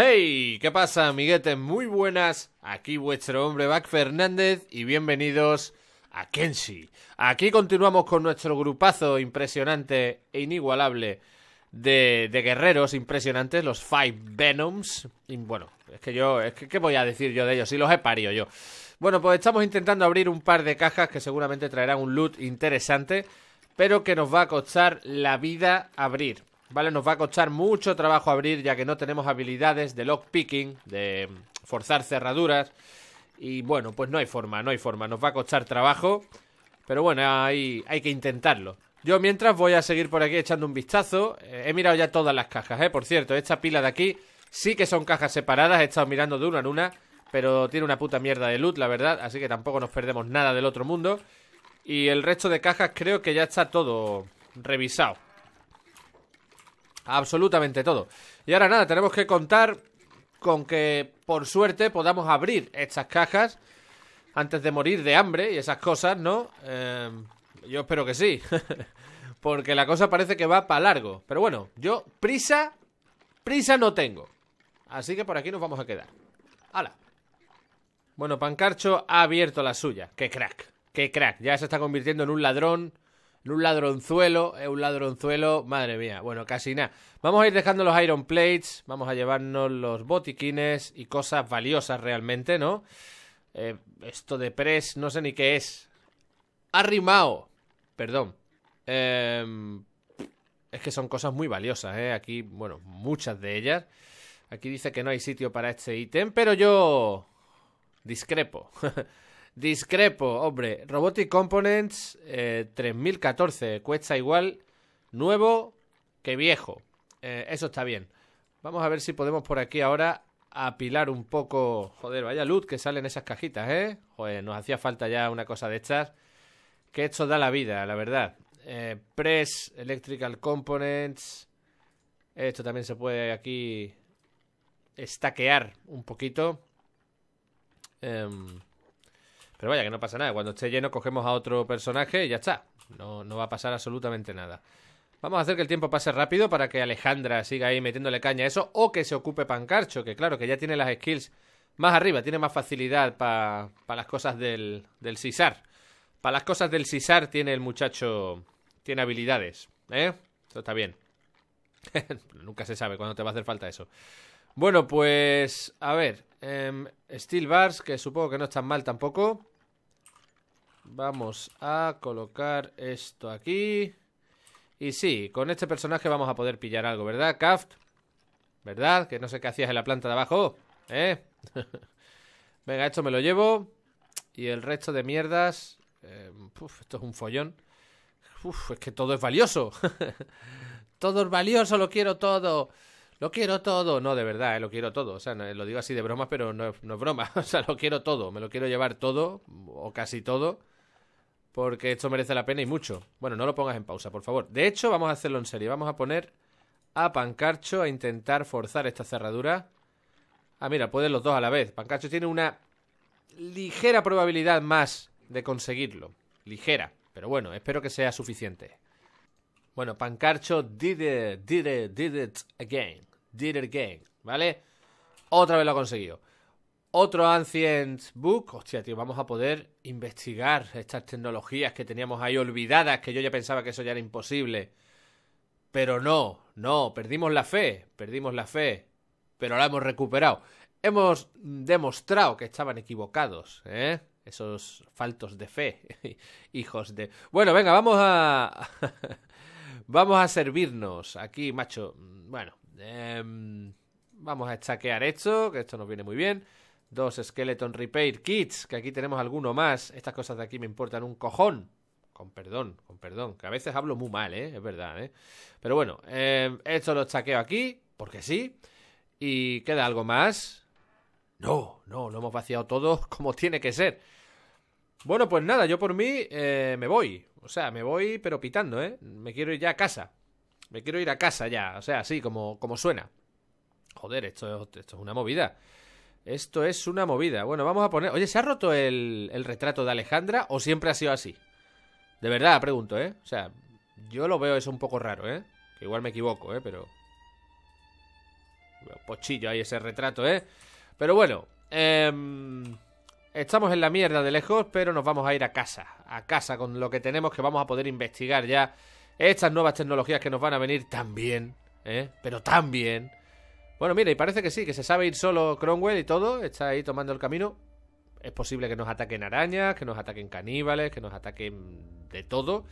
¡Hey! ¿Qué pasa, amiguetes? Muy buenas. Aquí vuestro hombre Back Fernández y bienvenidos a Kenshi. Aquí continuamos con nuestro grupazo impresionante e inigualable de, guerreros impresionantes, los Five Venoms. Y bueno, es que yo, es que, ¿qué voy a decir yo de ellos? Si los he parido yo. Bueno, pues estamos intentando abrir un par de cajas que seguramente traerán un loot interesante, pero que nos va a costar la vida abrir. Vale, nos va a costar mucho trabajo abrir ya que no tenemos habilidades de lockpicking, de forzar cerraduras. Y bueno, pues no hay forma, no hay forma. Nos va a costar trabajo. Pero bueno, hay, hay que intentarlo. Yo mientras voy a seguir por aquí echando un vistazo. Eh, he mirado ya todas las cajas, ¿eh? Por cierto, esta pila de aquí sí que son cajas separadas. He estado mirando de una en una. Pero tiene una puta mierda de loot, la verdad. Así que tampoco nos perdemos nada del otro mundo. Y el resto de cajas creo que ya está todo revisado absolutamente todo. Y ahora nada, tenemos que contar con que por suerte podamos abrir estas cajas antes de morir de hambre y esas cosas, ¿no? Eh, yo espero que sí, porque la cosa parece que va para largo. Pero bueno, yo prisa, prisa no tengo. Así que por aquí nos vamos a quedar. ¡Hala! Bueno, Pancarcho ha abierto la suya. ¡Qué crack! ¡Qué crack! Ya se está convirtiendo en un ladrón un ladronzuelo, es un ladronzuelo, madre mía, bueno, casi nada. Vamos a ir dejando los Iron Plates, vamos a llevarnos los botiquines y cosas valiosas realmente, ¿no? Eh, esto de press, no sé ni qué es. Arrimao, perdón. Em, es que son cosas muy valiosas, ¿eh? Aquí, bueno, muchas de ellas. Aquí dice que no hay sitio para este ítem, pero yo discrepo. Discrepo, hombre. Robotic Components 3014. Eh, cuesta igual nuevo que viejo. Eh, eso está bien. Vamos a ver si podemos por aquí ahora apilar un poco. Joder, vaya luz que salen esas cajitas, ¿eh? Joder, nos hacía falta ya una cosa de estas. Que esto da la vida, la verdad. Eh, press, Electrical Components. Esto también se puede aquí estaquear un poquito. Em, pero vaya, que no pasa nada. Cuando esté lleno cogemos a otro personaje y ya está. No, no va a pasar absolutamente nada. Vamos a hacer que el tiempo pase rápido para que Alejandra siga ahí metiéndole caña a eso o que se ocupe Pancarcho, que claro, que ya tiene las skills más arriba, tiene más facilidad para las cosas del, del CISAR. Para las cosas del CISAR tiene el muchacho, tiene habilidades, ¿eh? Eso está bien. Nunca se sabe cuándo te va a hacer falta eso. Bueno, pues a ver. Em, Steel Bars, que supongo que no están mal tampoco. Vamos a colocar esto aquí. Y sí, con este personaje vamos a poder pillar algo, ¿verdad, Kaft? ¿Verdad? Que no sé qué hacías en la planta de abajo, ¿eh? Venga, esto me lo llevo. Y el resto de mierdas... Em, esto es un follón. Uf, es que todo es valioso. todo es valioso, lo quiero todo lo quiero todo, no, de verdad, eh, lo quiero todo, o sea, lo digo así de bromas, pero no, no es broma, o sea, lo quiero todo, me lo quiero llevar todo, o casi todo, porque esto merece la pena y mucho. Bueno, no lo pongas en pausa, por favor. De hecho, vamos a hacerlo en serio, vamos a poner a Pancarcho a intentar forzar esta cerradura. Ah, mira, pueden los dos a la vez. Pancarcho tiene una ligera probabilidad más de conseguirlo. Ligera. Pero bueno, espero que sea suficiente. Bueno, Pancarcho did it, did it, did it again. Did it again, ¿vale? Otra vez lo ha conseguido. Otro Ancient Book. Hostia, tío, vamos a poder investigar estas tecnologías que teníamos ahí olvidadas, que yo ya pensaba que eso ya era imposible. Pero no, no, perdimos la fe, perdimos la fe, pero la hemos recuperado. Hemos demostrado que estaban equivocados, ¿eh? Esos faltos de fe, hijos de... Bueno, venga, vamos a... Vamos a servirnos aquí, macho. Bueno, em, vamos a estaquear esto, que esto nos viene muy bien. Dos Skeleton Repair Kits, que aquí tenemos alguno más. Estas cosas de aquí me importan un cojón. Con perdón, con perdón, que a veces hablo muy mal, ¿eh? Es verdad, ¿eh? Pero bueno, em, esto lo chaqueo aquí, porque sí. ¿Y queda algo más? No, no, lo hemos vaciado todo como tiene que ser. Bueno, pues nada, yo por mí eh, me voy. O sea, me voy pero pitando, ¿eh? Me quiero ir ya a casa. Me quiero ir a casa ya. O sea, así como, como suena. Joder, esto, esto es una movida. Esto es una movida. Bueno, vamos a poner... Oye, ¿se ha roto el, el retrato de Alejandra o siempre ha sido así? De verdad, pregunto, ¿eh? O sea, yo lo veo eso un poco raro, ¿eh? Que igual me equivoco, ¿eh? Pero... Pochillo ahí ese retrato, ¿eh? Pero bueno. Eh... Estamos en la mierda de lejos, pero nos vamos a ir a casa. A casa con lo que tenemos que vamos a poder investigar ya estas nuevas tecnologías que nos van a venir También, ¿eh? Pero también Bueno, mira, y parece que sí, que se sabe ir solo Cromwell y todo, está ahí tomando el camino. Es posible que nos ataquen arañas, que nos ataquen caníbales, que nos ataquen de todo.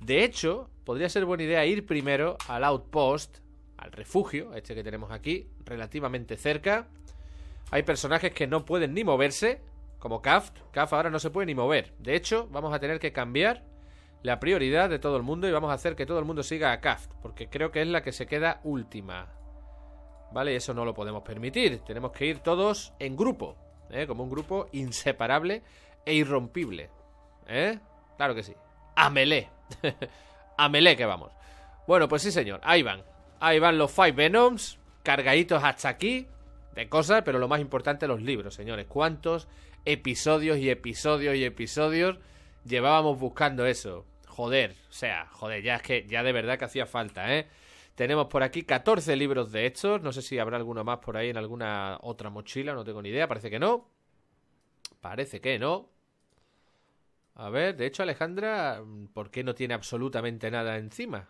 De hecho, podría ser buena idea ir primero al outpost, al refugio, este que tenemos aquí, relativamente cerca. Hay personajes que no pueden ni moverse, como Kaft, CAF ahora no se puede ni mover. De hecho, vamos a tener que cambiar la prioridad de todo el mundo y vamos a hacer que todo el mundo siga a Kaft porque creo que es la que se queda última. ¿Vale? Y Eso no lo podemos permitir. Tenemos que ir todos en grupo, ¿eh? como un grupo inseparable e irrompible. ¿Eh? Claro que sí. A a Amelé que vamos. Bueno, pues sí, señor. Ahí van. Ahí van los Five Venoms, cargaditos hasta aquí de cosas, pero lo más importante, los libros, señores. ¿Cuántos episodios y episodios y episodios llevábamos buscando eso. Joder, o sea, joder, ya es que ya de verdad que hacía falta, ¿eh? Tenemos por aquí 14 libros de estos. No sé si habrá alguno más por ahí en alguna otra mochila, no tengo ni idea. Parece que no. Parece que no. A ver, de hecho, Alejandra, ¿por qué no tiene absolutamente nada encima?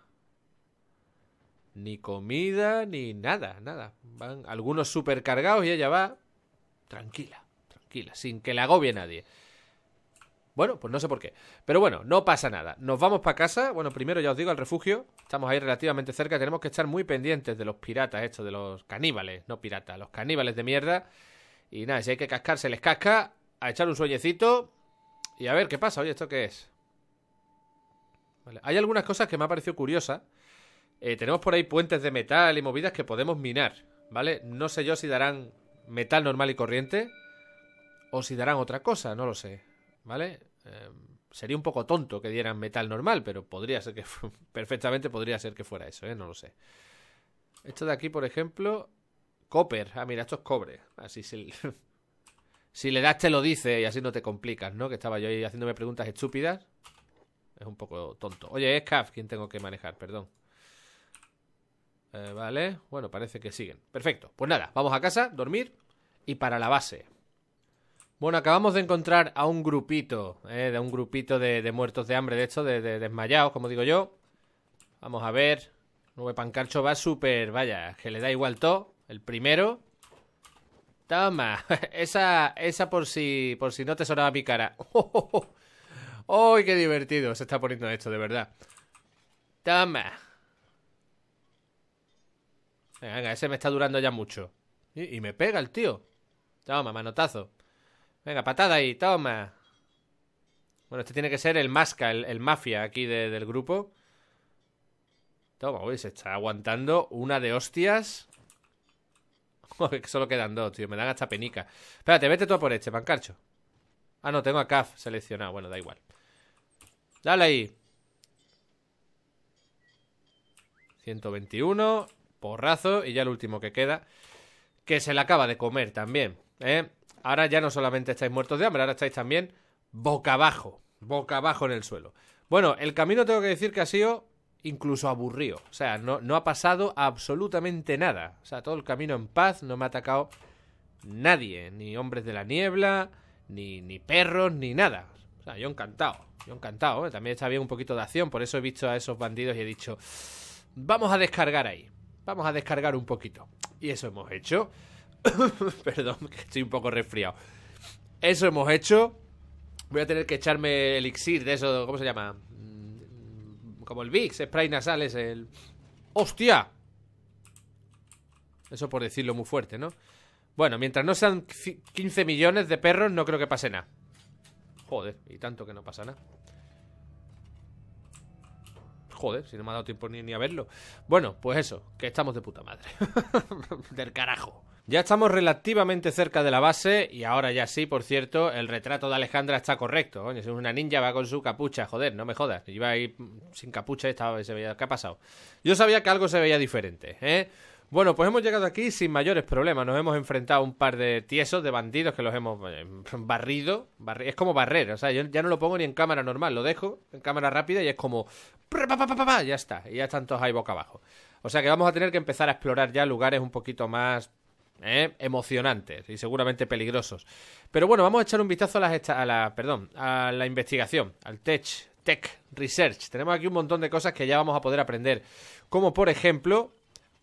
Ni comida, ni nada, nada. Van algunos supercargados y ella va tranquila sin que le agobie nadie. Bueno, pues no sé por qué. Pero bueno, no pasa nada. Nos vamos para casa. Bueno, primero ya os digo, al refugio. Estamos ahí relativamente cerca. Tenemos que estar muy pendientes de los piratas, estos, de los caníbales, no piratas, los caníbales de mierda. Y nada, si hay que cascar, se les casca. A echar un sueñecito. Y a ver qué pasa. Oye, ¿esto qué es? Hay algunas cosas que me ha parecido curiosas. Eh, tenemos por ahí puentes de metal y movidas que podemos minar. ¿Vale? No sé yo si darán metal normal y corriente. O si darán otra cosa, no lo sé. ¿Vale? Eh, sería un poco tonto que dieran metal normal, pero podría ser que. perfectamente podría ser que fuera eso, ¿eh? No lo sé. Esto de aquí, por ejemplo. Copper. Ah, mira, esto es cobre. Así si le das, te lo dice y así no te complicas, ¿no? Que estaba yo ahí haciéndome preguntas estúpidas. Es un poco tonto. Oye, es CAF quien tengo que manejar, perdón. Eh, vale, bueno, parece que siguen. Perfecto. Pues nada, vamos a casa, dormir y para la base. Bueno, acabamos de encontrar a un grupito, eh, de un grupito de, muertos de hambre, de hecho, de, desmayados, como digo yo. Vamos a ver. Nube Pancarcho va súper, vaya, que le da igual todo. El primero. Toma, esa, esa por si, por si no te sonaba mi cara. ¡Oh, qué divertido se está poniendo esto, de verdad! Toma. Venga, ese me está durando ya mucho. y me pega el tío. Toma, manotazo. Venga, patada ahí, toma. Bueno, este tiene que ser el masca, el, mafia aquí del grupo. Toma, uy, se está aguantando una de hostias. Solo quedan dos, tío. Me dan hasta penica. Espérate, vete tú a por este, pancarcho. Ah, no, tengo a CAF seleccionado. Bueno, da igual. Dale ahí. 121. Porrazo. Y ya el último que queda. Que se le acaba de comer también. ¿eh? ahora ya no solamente estáis muertos de hambre, ahora estáis también boca abajo, boca abajo en el suelo. Bueno, el camino tengo que decir que ha sido incluso aburrido. O sea, no, ha pasado absolutamente nada. O sea, todo el camino en paz, no me ha atacado nadie. Ni hombres de la niebla, ni, ni perros, ni nada. O sea, yo encantado. Yo encantado. ¿eh? También está bien un poquito de acción. Por eso he visto a esos bandidos y he dicho, vamos a descargar ahí. Vamos a descargar un poquito. Y eso hemos hecho. Perdón, estoy un poco resfriado. Eso hemos hecho. Voy a tener que echarme el elixir de eso. ¿Cómo se llama? Mm, como el VIX, spray nasal es el. ¡Hostia! Eso por decirlo muy fuerte, ¿no? Bueno, mientras no sean 15 millones de perros, no creo que pase nada. Joder, y tanto que no pasa nada. Joder, si no me ha dado tiempo ni, a verlo. Bueno, pues eso, que estamos de puta madre. Del carajo. Ya estamos relativamente cerca de la base y ahora ya sí, por cierto, el retrato de Alejandra está correcto. es una ninja va con su capucha, joder, no me jodas. Iba ahí sin capucha y estaba, se veía... ¿Qué ha pasado? Yo sabía que algo se veía diferente, ¿eh? Bueno, pues hemos llegado aquí sin mayores problemas. Nos hemos enfrentado a un par de tiesos, de bandidos que los hemos eh, barrido. Es como barrer, o sea, yo ya no lo pongo ni en cámara normal, lo dejo en cámara rápida y es como. Ya está, y ya están todos ahí boca abajo. O sea que vamos a tener que empezar a explorar ya lugares un poquito más ¿Eh? emocionantes y seguramente peligrosos. Pero bueno, vamos a echar un vistazo a, las a la, perdón, a la investigación, al tech, tech research. Tenemos aquí un montón de cosas que ya vamos a poder aprender, como por ejemplo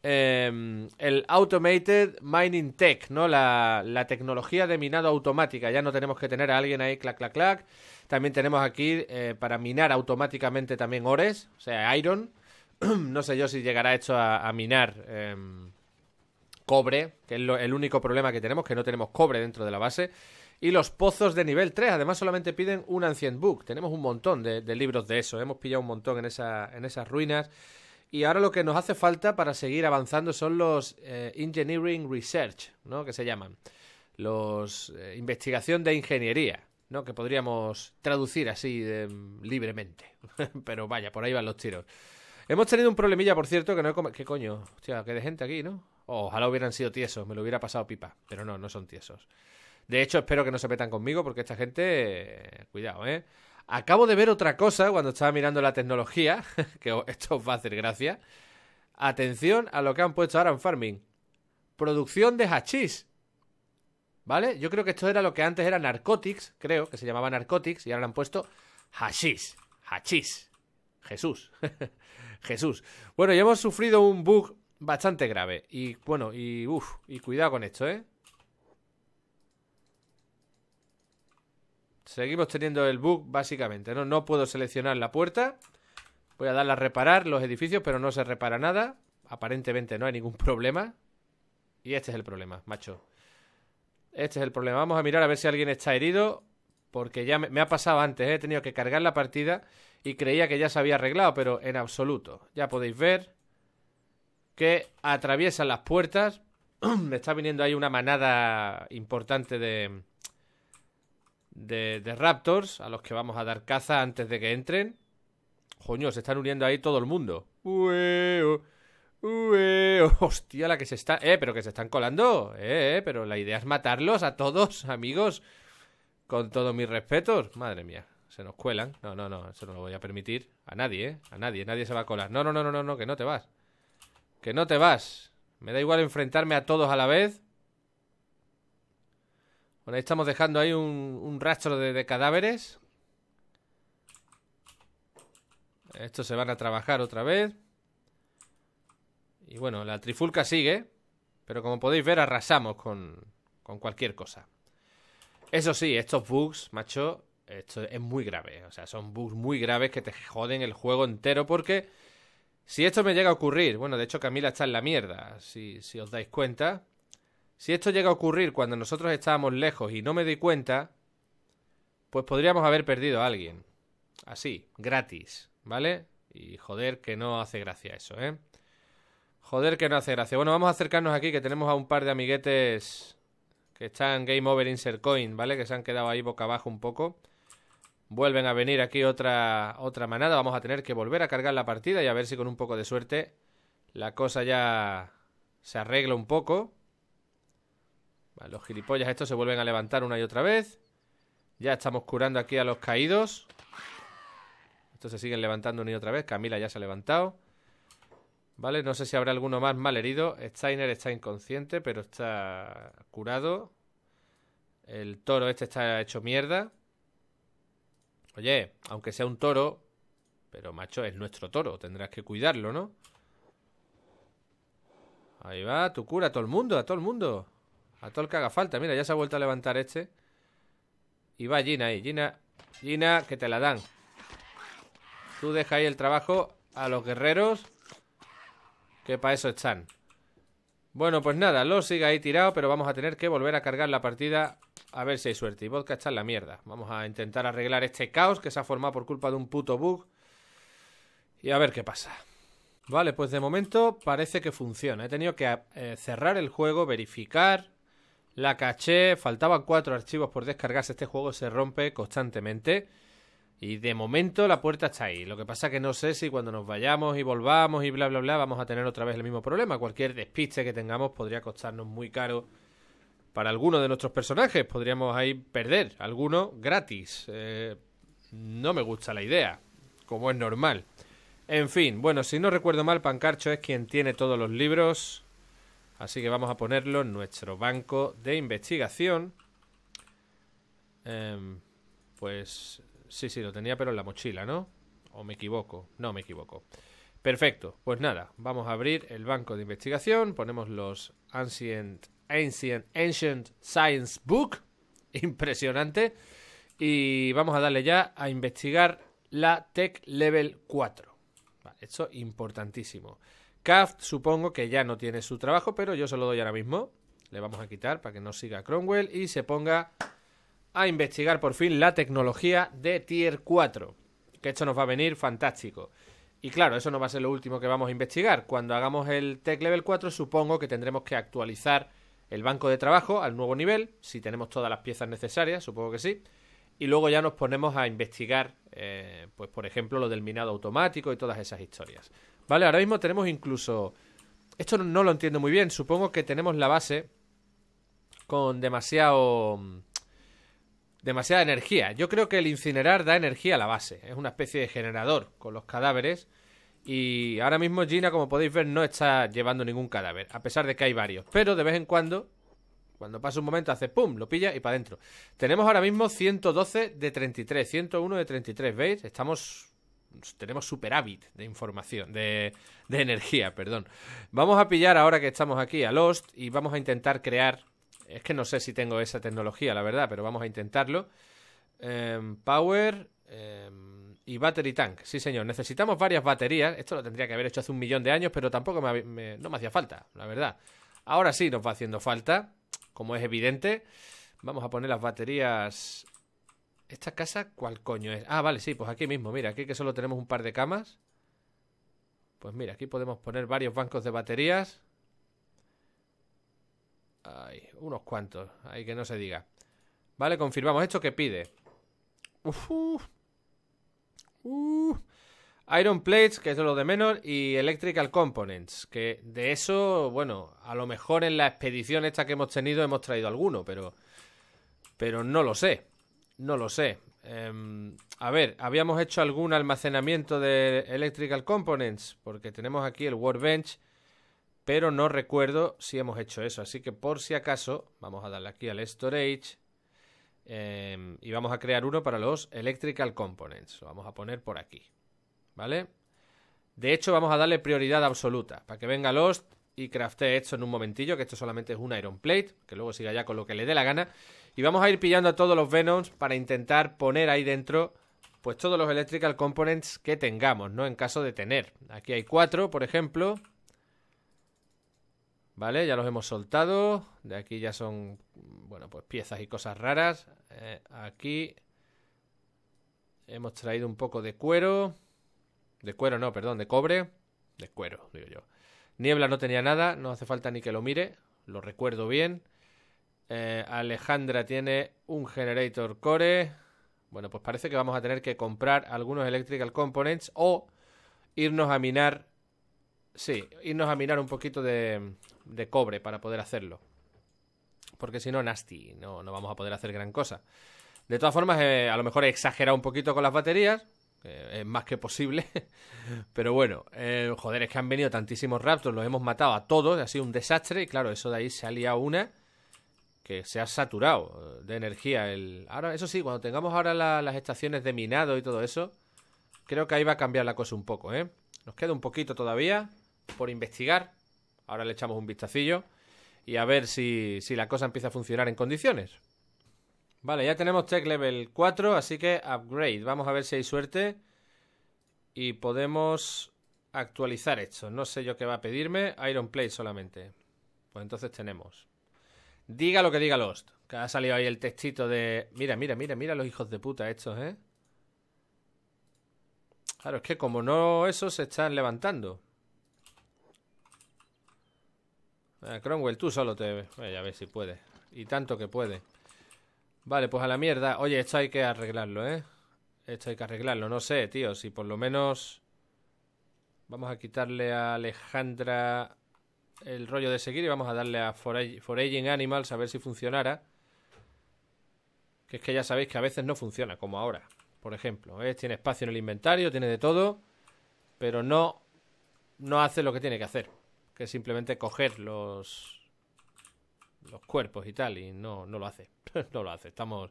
Em, el Automated Mining Tech, ¿no? La, tecnología de minado automática. Ya no tenemos que tener a alguien ahí clac, clac, clac. También tenemos aquí eh, para minar automáticamente también ores, o sea, iron. no sé yo si llegará esto a, minar em, cobre, que es el único problema que tenemos, que no tenemos cobre dentro de la base. Y los pozos de nivel 3, además solamente piden un Ancient Book. Tenemos un montón de, libros de eso, hemos pillado un montón en, esa, en esas ruinas. Y ahora lo que nos hace falta para seguir avanzando son los eh, Engineering Research, ¿no? Que se llaman. Los eh, investigación de ingeniería, ¿no? Que podríamos traducir así eh, libremente. Pero vaya, por ahí van los tiros. Hemos tenido un problemilla, por cierto, que no he ¿Qué coño? Hostia, que de gente aquí, ¿no? Oh, ojalá hubieran sido tiesos, me lo hubiera pasado pipa. Pero no, no son tiesos. De hecho, espero que no se metan conmigo porque esta gente... Cuidado, ¿eh? Acabo de ver otra cosa cuando estaba mirando la tecnología, que esto os va a hacer gracia. Atención a lo que han puesto ahora en Farming. Producción de hachís. ¿Vale? Yo creo que esto era lo que antes era Narcotics, creo, que se llamaba Narcotics, y ahora han puesto hachís. Hachís. Jesús. Jesús. Bueno, ya hemos sufrido un bug bastante grave. Y bueno, y uff, y cuidado con esto, ¿eh? Seguimos teniendo el bug básicamente, ¿no? No puedo seleccionar la puerta. Voy a darle a reparar los edificios, pero no se repara nada. Aparentemente no hay ningún problema. Y este es el problema, macho. Este es el problema. Vamos a mirar a ver si alguien está herido. Porque ya me, ha pasado antes, ¿eh? he tenido que cargar la partida y creía que ya se había arreglado, pero en absoluto. Ya podéis ver que atraviesan las puertas. me está viniendo ahí una manada importante de, de, Raptors, a los que vamos a dar caza antes de que entren. Joño, se están uniendo ahí todo el mundo. Ueo, oh, ueo. Oh. Hostia, la que se está. Eh, pero que se están colando. Eh, eh, pero la idea es matarlos a todos, amigos. Con todos mis respetos. Madre mía, se nos cuelan. No, no, no, eso no lo voy a permitir. A nadie, eh. A nadie, nadie se va a colar. no, no, no, no, no que no te vas. Que no te vas. Me da igual enfrentarme a todos a la vez bueno, ahí estamos dejando ahí un, rastro de, cadáveres. Estos se van a trabajar otra vez. Y bueno, la trifulca sigue. Pero como podéis ver, arrasamos con, con cualquier cosa. Eso sí, estos bugs, macho, esto es muy grave. O sea, son bugs muy graves que te joden el juego entero porque... Si esto me llega a ocurrir, bueno, de hecho Camila está en la mierda, si, si os dais cuenta. Si esto llega a ocurrir cuando nosotros estábamos lejos y no me di cuenta, pues podríamos haber perdido a alguien. Así, gratis, ¿vale? Y joder que no hace gracia eso, ¿eh? Joder que no hace gracia. Bueno, vamos a acercarnos aquí que tenemos a un par de amiguetes que están Game Over Insert Coin, ¿vale? Que se han quedado ahí boca abajo un poco. Vuelven a venir aquí otra, otra manada. Vamos a tener que volver a cargar la partida y a ver si con un poco de suerte la cosa ya se arregla un poco los gilipollas estos se vuelven a levantar una y otra vez. Ya estamos curando aquí a los caídos. Estos se siguen levantando una y otra vez. Camila ya se ha levantado. Vale, no sé si habrá alguno más mal herido. Steiner está inconsciente, pero está curado. El toro este está hecho mierda. Oye, aunque sea un toro, pero macho, es nuestro toro. Tendrás que cuidarlo, ¿no? Ahí va, tu cura a todo el mundo, a todo el mundo. A todo el que haga falta. Mira, ya se ha vuelto a levantar este. Y va Gina ahí. Gina, que te la dan. Tú deja ahí el trabajo a los guerreros. Que para eso están. Bueno, pues nada, lo sigue ahí tirado, pero vamos a tener que volver a cargar la partida a ver si hay suerte. Y Vodka está en la mierda. Vamos a intentar arreglar este caos que se ha formado por culpa de un puto bug. Y a ver qué pasa. Vale, pues de momento parece que funciona. He tenido que eh, cerrar el juego, verificar, la caché, faltaban cuatro archivos por descargarse. Este juego se rompe constantemente. Y de momento la puerta está ahí. Lo que pasa que no sé si cuando nos vayamos y volvamos y bla, bla, bla, vamos a tener otra vez el mismo problema. Cualquier despiste que tengamos podría costarnos muy caro para alguno de nuestros personajes. Podríamos ahí perder alguno gratis. Eh, no me gusta la idea, como es normal. En fin, bueno, si no recuerdo mal, Pancarcho es quien tiene todos los libros Así que vamos a ponerlo en nuestro banco de investigación. Em, pues sí, sí, lo tenía, pero en la mochila, ¿no? ¿O me equivoco? No, me equivoco. Perfecto, pues nada, vamos a abrir el banco de investigación, ponemos los Ancient, Ancient, Ancient Science Book, impresionante, y vamos a darle ya a investigar la Tech Level 4. esto es importantísimo. Kaft supongo que ya no tiene su trabajo, pero yo se lo doy ahora mismo. Le vamos a quitar para que no siga Cromwell y se ponga a investigar por fin la tecnología de Tier 4. Que esto nos va a venir fantástico. Y claro, eso no va a ser lo último que vamos a investigar. Cuando hagamos el Tech Level 4 supongo que tendremos que actualizar el banco de trabajo al nuevo nivel, si tenemos todas las piezas necesarias, supongo que sí. Y luego ya nos ponemos a investigar, eh, pues por ejemplo, lo del minado automático y todas esas historias. ¿Vale? Ahora mismo tenemos incluso... Esto no lo entiendo muy bien. Supongo que tenemos la base con demasiado... Demasiada energía. Yo creo que el incinerar da energía a la base. Es una especie de generador con los cadáveres. Y ahora mismo Gina, como podéis ver, no está llevando ningún cadáver. A pesar de que hay varios. Pero de vez en cuando cuando pasa un momento hace pum, lo pilla y para adentro. Tenemos ahora mismo 112 de 33, 101 de 33, ¿veis? Estamos tenemos superávit de información, de, energía, perdón. Vamos a pillar ahora que estamos aquí a Lost y vamos a intentar crear, es que no sé si tengo esa tecnología, la verdad, pero vamos a intentarlo. Em, power em, y Battery Tank, sí señor, necesitamos varias baterías, esto lo tendría que haber hecho hace un millón de años, pero tampoco no me hacía falta, la verdad. Ahora sí nos va haciendo falta, como es evidente. Vamos a poner las baterías ¿Esta casa cuál coño es? Ah, vale, sí, pues aquí mismo, mira, aquí que solo tenemos un par de camas. Pues mira, aquí podemos poner varios bancos de baterías. Ay, unos cuantos, ahí que no se diga. Vale, confirmamos esto que pide. Uf, Iron Plates, que es lo de menos, y Electrical Components, que de eso, bueno, a lo mejor en la expedición esta que hemos tenido hemos traído alguno, pero, pero no lo sé. No lo sé. Em, a ver, habíamos hecho algún almacenamiento de Electrical Components, porque tenemos aquí el Workbench, pero no recuerdo si hemos hecho eso. Así que por si acaso, vamos a darle aquí al Storage em, y vamos a crear uno para los Electrical Components. Lo vamos a poner por aquí, ¿vale? De hecho, vamos a darle prioridad absoluta, para que venga Lost y crafte esto en un momentillo, que esto solamente es un Iron Plate, que luego siga ya con lo que le dé la gana. Y vamos a ir pillando a todos los Venoms para intentar poner ahí dentro pues todos los Electrical Components que tengamos, ¿no? En caso de tener. Aquí hay cuatro, por ejemplo. Vale, ya los hemos soltado. De aquí ya son, bueno, pues piezas y cosas raras. Eh, aquí hemos traído un poco de cuero. De cuero no, perdón, de cobre. De cuero, digo yo. Niebla no tenía nada, no hace falta ni que lo mire. Lo recuerdo bien. Eh, Alejandra tiene un generator core. Bueno, pues parece que vamos a tener que comprar algunos electrical components o irnos a minar. Sí, irnos a minar un poquito de, cobre para poder hacerlo. Porque si no, nasty, no, no vamos a poder hacer gran cosa. De todas formas, eh, a lo mejor he exagerado un poquito con las baterías, es más que posible. Pero bueno, eh, joder, es que han venido tantísimos raptors, los hemos matado a todos, ha sido un desastre. Y claro, eso de ahí salía una que se ha saturado de energía. El... Ahora, eso sí, cuando tengamos ahora las estaciones de minado y todo eso, creo que ahí va a cambiar la cosa un poco, ¿eh? Nos queda un poquito todavía por investigar. Ahora le echamos un vistacillo y a ver si, si la cosa empieza a funcionar en condiciones. Vale, ya tenemos Tech Level 4, así que upgrade. Vamos a ver si hay suerte y podemos actualizar esto. No sé yo qué va a pedirme, Iron Plate solamente. Pues entonces tenemos. Diga lo que diga Lost. Que ha salido ahí el textito de. Mira, mira, mira, mira los hijos de puta estos, ¿eh? Claro, es que como no esos se están levantando. Eh, Cromwell, tú solo te... Vaya a ver si puede. Y tanto que puede. Vale, pues a la mierda. Oye, esto hay que arreglarlo, ¿eh? Esto hay que arreglarlo. No sé, tío, si por lo menos... Vamos a quitarle a Alejandra el rollo de seguir y vamos a darle a Foraging Animals a ver si funcionara. Que es que ya sabéis que a veces no funciona, como ahora. Por ejemplo, ¿eh? tiene espacio en el inventario, tiene de todo, pero no, no hace lo que tiene que hacer. Que es simplemente coger los, los cuerpos y tal, y no, no lo hace. no lo hace, estamos...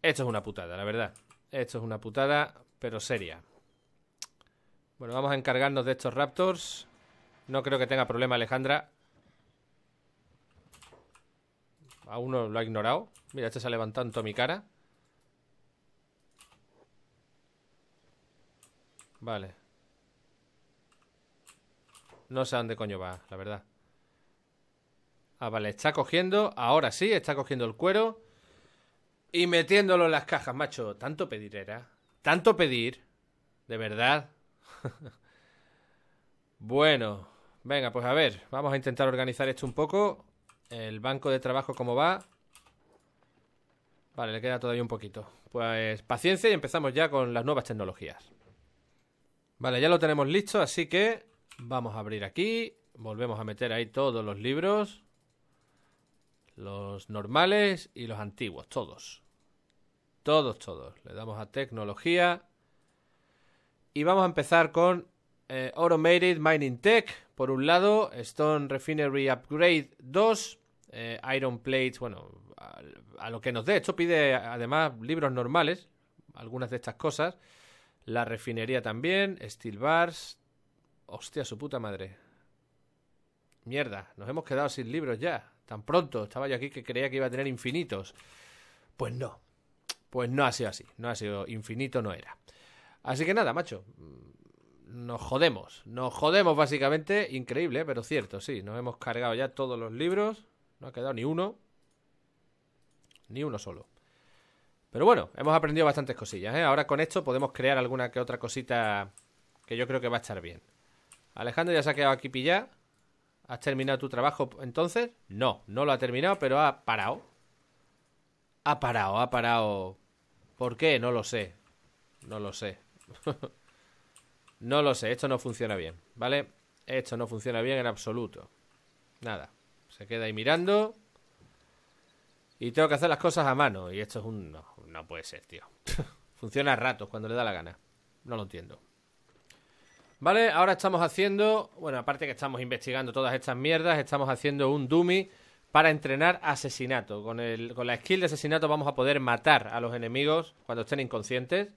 Esto es una putada, la verdad. Esto es una putada, pero seria. Bueno, vamos a encargarnos de estos raptors. No creo que tenga problema Alejandra. Aún no lo ha ignorado. Mira, este se ha levantado mi cara. Vale. No sé a dónde coño va, la verdad. Ah, vale, está cogiendo. Ahora sí, está cogiendo el cuero. Y metiéndolo en las cajas, macho. Tanto pedir era. Tanto pedir. De verdad. bueno. Venga, pues a ver, vamos a intentar organizar esto un poco. El banco de trabajo, ¿cómo va? Vale, le queda todavía un poquito. Pues paciencia y empezamos ya con las nuevas tecnologías. Vale, ya lo tenemos listo, así que vamos a abrir aquí. Volvemos a meter ahí todos los libros. Los normales y los antiguos, todos. Todos, todos. Le damos a tecnología. Y vamos a empezar con eh, Automated Mining Tech, por un lado, Stone Refinery Upgrade 2, eh, Iron Plates, bueno, a, a lo que nos dé. Esto pide además libros normales, algunas de estas cosas. La refinería también, Steel Bars. Hostia, su puta madre. Mierda, nos hemos quedado sin libros ya. Tan pronto, estaba yo aquí que creía que iba a tener infinitos. Pues no. Pues no ha sido así. No ha sido infinito, no era. Así que nada, macho nos jodemos. Nos jodemos básicamente, increíble, ¿eh? pero cierto, sí. Nos hemos cargado ya todos los libros. No ha quedado ni uno. Ni uno solo. Pero bueno, hemos aprendido bastantes cosillas. ¿eh? Ahora con esto podemos crear alguna que otra cosita que yo creo que va a estar bien. Alejandro ya se ha quedado aquí pillado. ¿Has terminado tu trabajo entonces? No, no lo ha terminado, pero ha parado. Ha parado, ha parado. ¿Por qué? No lo sé. No lo sé. No lo sé, esto no funciona bien, ¿vale? Esto no funciona bien en absoluto. Nada. Se queda ahí mirando. Y tengo que hacer las cosas a mano. Y esto es un... No, puede ser, tío. funciona a ratos, cuando le da la gana. No lo entiendo. Vale, ahora estamos haciendo... Bueno, aparte que estamos investigando todas estas mierdas, estamos haciendo un dummy para entrenar asesinato. Con, con la skill de asesinato vamos a poder matar a los enemigos cuando estén inconscientes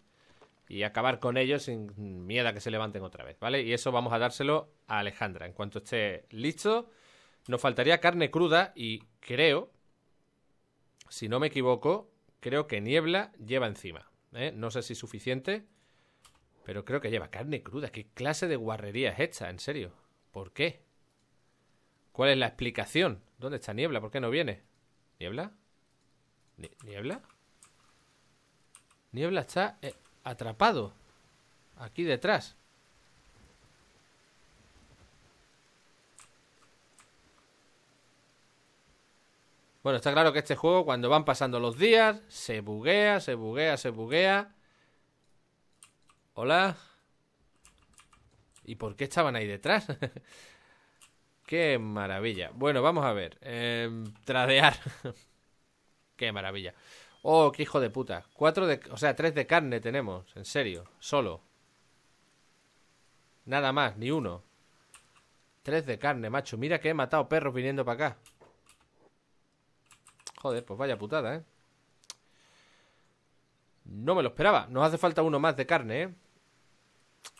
y acabar con ellos sin miedo a que se levanten otra vez, ¿vale? Y eso vamos a dárselo a Alejandra. En cuanto esté listo, nos faltaría carne cruda y creo, si no me equivoco, creo que Niebla lleva encima. ¿eh? No sé si es suficiente, pero creo que lleva carne cruda. ¿Qué clase de guarrería es esta? En serio. ¿Por qué? ¿Cuál es la explicación? ¿Dónde está Niebla? ¿Por qué no viene? ¿Niebla? ¿Niebla? Niebla está atrapado aquí detrás. Bueno, está claro que este juego cuando van pasando los días se buguea, se buguea, se buguea. Hola. ¿Y por qué estaban ahí detrás? qué maravilla. Bueno, vamos a ver. Em, tradear. qué maravilla. Oh, qué hijo de puta. Cuatro de... O sea, tres de carne tenemos. En serio. Solo. Nada más, ni uno. Tres de carne, macho. Mira que he matado perros viniendo para acá. Joder, pues vaya putada, ¿eh? No me lo esperaba. Nos hace falta uno más de carne, ¿eh?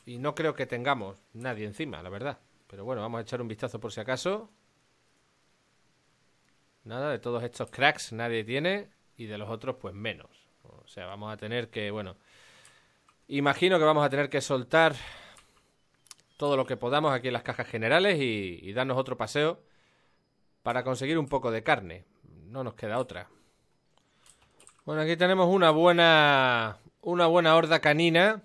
Y no creo que tengamos nadie encima, la verdad. Pero bueno, vamos a echar un vistazo por si acaso. Nada, de todos estos cracks nadie tiene y de los otros pues menos. O sea, vamos a tener que, bueno, imagino que vamos a tener que soltar todo lo que podamos aquí en las cajas generales y, darnos otro paseo para conseguir un poco de carne. No nos queda otra. Bueno, aquí tenemos una buena una buena horda canina.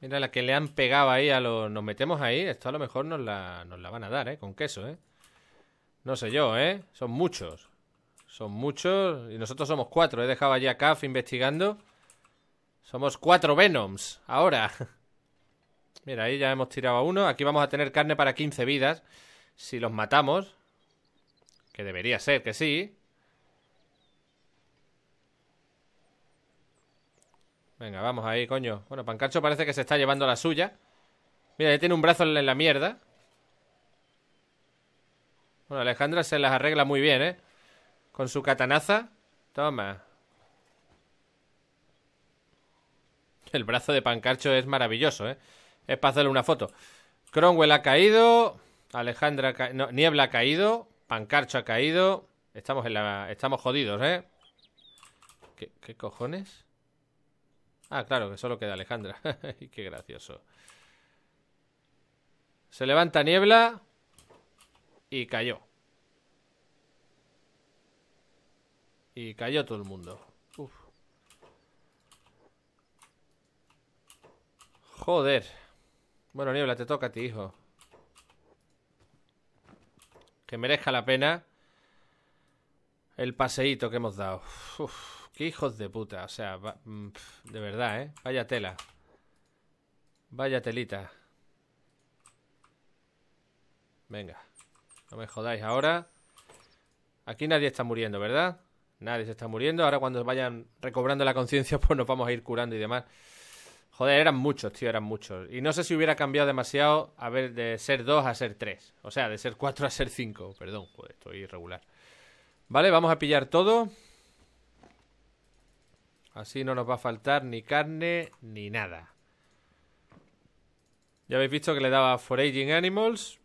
Mira la que le han pegado ahí a los... Nos metemos ahí. Esto a lo mejor nos la, nos la van a dar, ¿eh? Con queso, ¿eh? No sé yo, ¿eh? Son muchos. Son muchos. Y nosotros somos cuatro. He dejado allí a CAF investigando. Somos cuatro Venoms. Ahora. Mira, ahí ya hemos tirado a uno. Aquí vamos a tener carne para 15 vidas. Si los matamos. Que debería ser que sí. Venga, vamos ahí, coño. Bueno, Pancacho parece que se está llevando la suya. Mira, ya tiene un brazo en la mierda. Bueno, Alejandra se las arregla muy bien, ¿eh? Con su catanaza. Toma. El brazo de Pancarcho es maravilloso, ¿eh? Es para hacerle una foto. Cromwell ha caído. Alejandra Niebla ha caído. Pancarcho ha caído. Estamos, en la... Estamos jodidos, ¿eh? ¿Qué, ¿Qué cojones? Ah, claro, que solo queda Alejandra. Qué gracioso. Se levanta Niebla. Y cayó. Y cayó todo el mundo. Joder. Bueno, Niebla, te toca a ti, hijo. Que merezca la pena el paseíto que hemos dado. Uf, qué hijos de puta. O sea, mm, de verdad, ¿eh? Vaya tela. Vaya telita. Venga. No me jodáis ahora. Aquí nadie está muriendo, ¿verdad? nadie se está muriendo. Ahora cuando vayan recobrando la conciencia, pues nos vamos a ir curando y demás. Joder, eran muchos, tío, eran muchos. Y no sé si hubiera cambiado demasiado a ver de ser dos a ser tres. O sea, de ser cuatro a ser cinco. Perdón, joder, estoy irregular. Vale, vamos a pillar todo. Así no nos va a faltar ni carne ni nada. Ya habéis visto que le daba Foraging Animals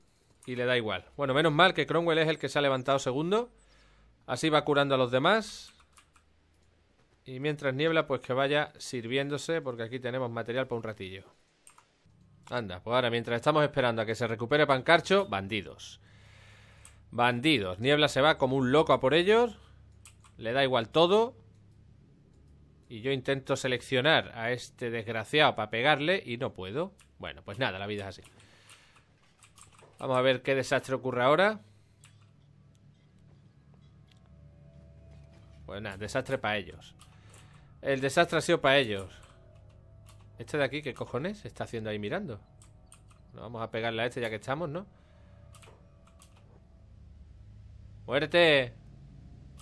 y le da igual. Bueno, menos mal que Cromwell es el que se ha levantado segundo. Así va curando a los demás. Y mientras niebla, pues que vaya sirviéndose, porque aquí tenemos material para un ratillo. Anda, pues ahora mientras estamos esperando a que se recupere Pancarcho, bandidos. Bandidos. Niebla se va como un loco a por ellos. Le da igual todo. Y yo intento seleccionar a este desgraciado para pegarle y no puedo. Bueno, pues nada, la vida es así. Vamos a ver qué desastre ocurre ahora. Bueno, pues desastre para ellos. El desastre ha sido para ellos. Este de aquí, ¿qué cojones se está haciendo ahí mirando? vamos a pegarle a este ya que estamos, ¿no? ¡Muerte!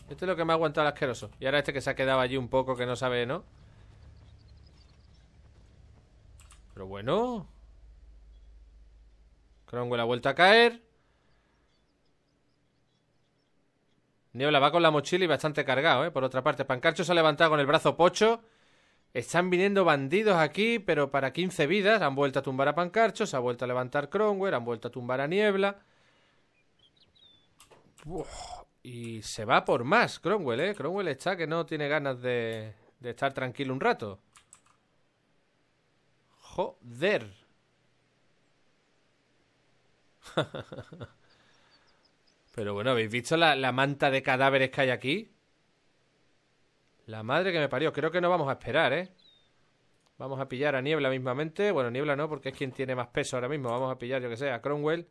Este es lo que me ha aguantado el asqueroso. Y ahora este que se ha quedado allí un poco, que no sabe, ¿no? Pero bueno. Cromwell ha vuelto a caer. Niebla va con la mochila y bastante cargado, ¿eh? Por otra parte, Pancarcho se ha levantado con el brazo pocho. Están viniendo bandidos aquí, pero para 15 vidas. Han vuelto a tumbar a Pancarcho, se ha vuelto a levantar Cromwell, han vuelto a tumbar a Niebla. y se va por más Cromwell, ¿eh? Cromwell está que no tiene ganas de, de estar tranquilo un rato. Joder. Pero bueno, ¿habéis visto la, la manta de cadáveres que hay aquí? La madre que me parió. Creo que no vamos a esperar, ¿eh? Vamos a pillar a Niebla mismamente. Bueno, Niebla no, porque es quien tiene más peso ahora mismo. Vamos a pillar, yo que sé, a Cromwell.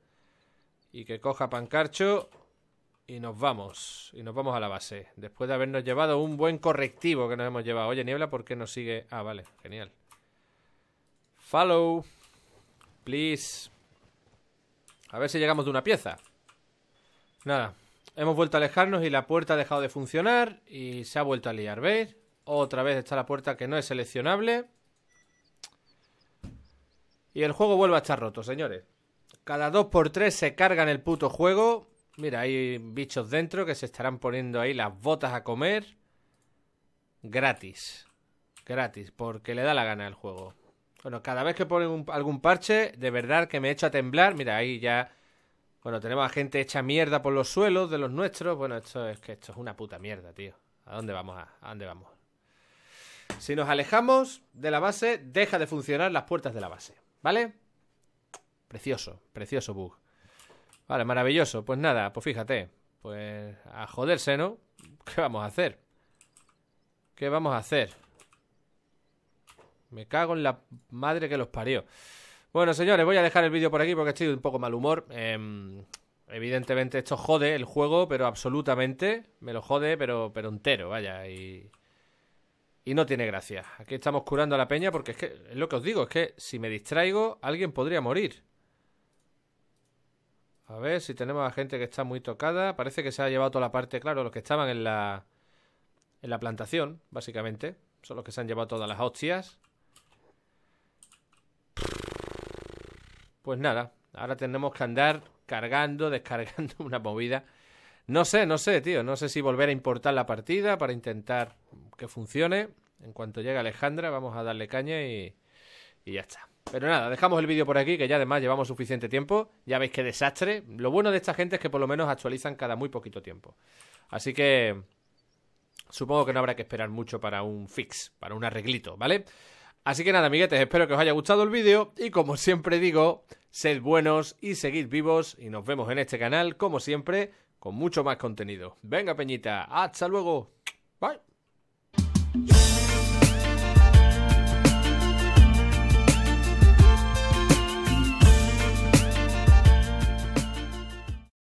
Y que coja Pancarcho. Y nos vamos. Y nos vamos a la base. Después de habernos llevado un buen correctivo que nos hemos llevado. Oye, Niebla, ¿por qué nos sigue? Ah, vale, genial. Follow. Please. A ver si llegamos de una pieza. Nada, hemos vuelto a alejarnos y la puerta ha dejado de funcionar y se ha vuelto a liar, ¿veis? Otra vez está la puerta que no es seleccionable. Y el juego vuelve a estar roto, señores. Cada 2x3 se cargan el puto juego. Mira, hay bichos dentro que se estarán poniendo ahí las botas a comer. Gratis. Gratis, porque le da la gana al juego. Bueno, cada vez que ponen algún parche, de verdad que me echo a temblar. Mira, ahí ya bueno, tenemos a gente hecha mierda por los suelos de los nuestros. Bueno, esto es que esto es una puta mierda, tío. ¿A dónde vamos? A, ¿A dónde vamos? Si nos alejamos de la base, deja de funcionar las puertas de la base, ¿vale? Precioso, precioso bug. Vale, maravilloso. Pues nada, pues fíjate. Pues a joderse, ¿no? ¿Qué vamos a hacer? ¿Qué vamos a hacer? Me cago en la madre que los parió. Bueno, señores, voy a dejar el vídeo por aquí porque estoy un poco mal humor. Em, evidentemente esto jode el juego, pero absolutamente. Me lo jode, pero, pero entero, vaya. Y, y no tiene gracia. Aquí estamos curando a la peña porque es que es lo que os digo, es que si me distraigo, alguien podría morir. A ver si tenemos a gente que está muy tocada. Parece que se ha llevado toda la parte, claro, los que estaban en la, en la plantación, básicamente. Son los que se han llevado todas las hostias. Pues nada, ahora tenemos que andar cargando, descargando una movida. No sé, no sé, tío. No sé si volver a importar la partida para intentar que funcione. En cuanto llegue Alejandra, vamos a darle caña y, y ya está. Pero nada, dejamos el vídeo por aquí, que ya además llevamos suficiente tiempo. Ya veis qué desastre. Lo bueno de esta gente es que por lo menos actualizan cada muy poquito tiempo. Así que supongo que no habrá que esperar mucho para un fix, para un arreglito, ¿vale? Así que nada, amiguetes, espero que os haya gustado el vídeo y como siempre digo, sed buenos y seguid vivos y nos vemos en este canal, como siempre, con mucho más contenido. Venga, Peñita, hasta luego. Bye.